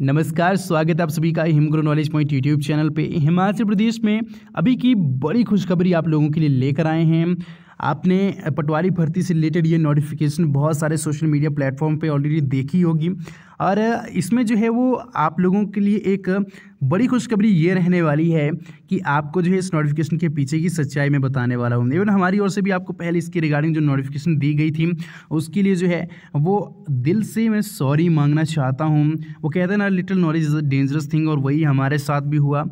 नमस्कार स्वागत है आप सभी का Himgro knowledge point YouTube channel पे हिमाचल प्रदेश में अभी की बड़ी खुशखबरी आप लोगों के लिए लेकर आए हैं आपने पटवारी भर्ती से रिलेटेड ये नोटिफिकेशन बहुत सारे सोशल मीडिया प्लेटफॉर्म पे ऑलरेडी देखी होगी और इसमें जो है वो आप लोगों के लिए एक बड़ी खुशखबरी ये रहने वाली है कि आपको जो है इस नोटिफिकेशन के पीछे की सच्चाई में बताने वाला हूँ इवन हमारी ओर से भी आपको पहले इसके रिगार्डिंग जो नोटिफिकेशन दी गई थी उसके लिए जो है वो दिल से मैं सॉरी मांगना चाहता हूँ वो कहते हैं ना little knowledge is a dangerous thing और वही हमारे साथ भी हुआ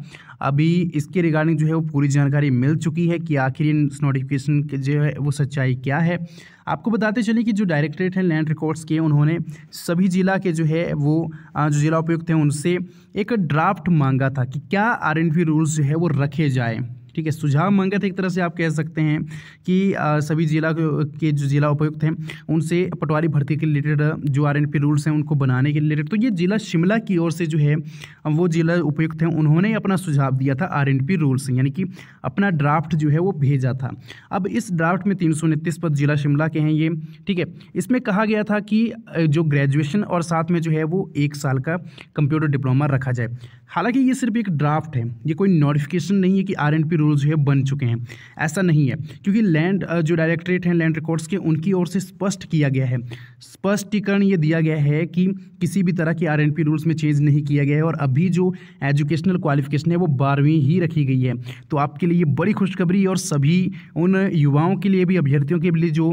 अभी इसके रिगार्डिंग जो है वो पूरी जानकारी मिल चुकी है कि आखिर इस नोटिफिकेशन के जो जो है वो सच्चाई क्या है आपको बताते चले कि जो डायरेक्टरेट है लैंड रिकॉर्ड्स के उन्होंने सभी ज़िला के जो है वो जो ज़िला उपयुक्त हैं उनसे एक ड्राफ्ट मांगा था कि क्या आर रूल्स जो है वो रखे जाए ठीक है सुझाव मांगा था एक तरह से आप कह सकते हैं कि सभी जिला के जो जिला उपायुक्त हैं उनसे पटवारी भर्ती के रिलेटेड जो आर रूल्स हैं उनको बनाने के रिलेटेड तो ये जिला शिमला की ओर से जो है वो जिला उपायुक्त हैं उन्होंने अपना सुझाव दिया था आर रूल्स यानी कि अपना ड्राफ्ट जो है वो भेजा था अब इस ड्राफ्ट में तीन पद जिला शिमला के हैं ये ठीक है इसमें कहा गया था कि जो ग्रेजुएशन और साथ में जो है वो एक साल का कंप्यूटर डिप्लोमा रखा जाए हालांकि ये सिर्फ एक ड्राफ्ट है ये कोई नोटिफिकेशन नहीं है कि आर एंड पी रूल्स जो है बन चुके हैं ऐसा नहीं है क्योंकि लैंड जो डायरेक्टरेट हैं लैंड रिकॉर्ड्स के उनकी ओर से स्पष्ट किया गया है स्पष्टीकरण ये दिया गया है कि किसी भी तरह के आर रूल्स में चेंज नहीं किया गया है और अभी जो एजुकेशनल क्वालिफिकेशन है वो बारहवीं ही रखी गई है तो आपके लिए बड़ी खुशखबरी और सभी उन युवाओं के लिए भी अभ्यर्थियों के लिए जो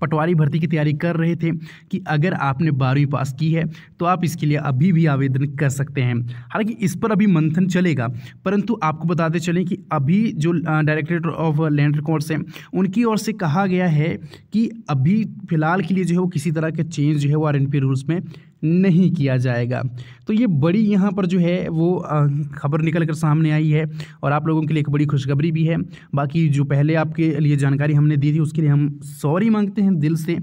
पटवारी भर्ती की तैयारी कर रहे थे कि अगर आपने बारहवीं पास की है तो आप इसके लिए अभी भी आवेदन कर सकते हैं हालांकि इस पर अभी मंथन चलेगा परंतु आपको बताते चलें कि अभी जो डायरेक्टरेट ऑफ लैंड रिकॉर्ड्स हैं उनकी ओर से कहा गया है कि अभी फ़िलहाल के लिए जो है वो किसी तरह के चेंज जो है वो आर रूल्स में नहीं किया जाएगा तो ये बड़ी यहाँ पर जो है वो खबर निकल कर सामने आई है और आप लोगों के लिए एक बड़ी खुशखबरी भी है बाकी जो पहले आपके लिए जानकारी हमने दी थी उसके लिए हम सॉरी मांगते हैं दिल से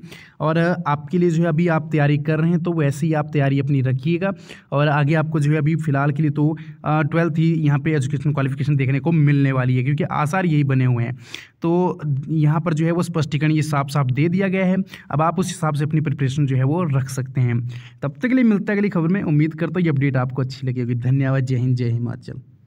और आपके लिए जो है अभी आप तैयारी कर रहे हैं तो वैसे ही आप तैयारी अपनी रखिएगा और आगे आपको जो है अभी फ़िलहाल के लिए तो ट्वेल्थ ही यहाँ पर एजुकेशन क्वालिफिकेशन देखने को मिलने वाली है क्योंकि आसार यही बने हुए हैं तो यहाँ पर जो है वो स्पष्टीकरण ये साफ साफ दे दिया गया है अब आप उस हिसाब से अपनी प्रिपरेशन जो है वो रख सकते हैं तब तक के लिए मिलता है अगली खबर में उम्मीद करता हूँ ये अपडेट आपको अच्छी लगेगी धन्यवाद जय हिंद जय हिमाचल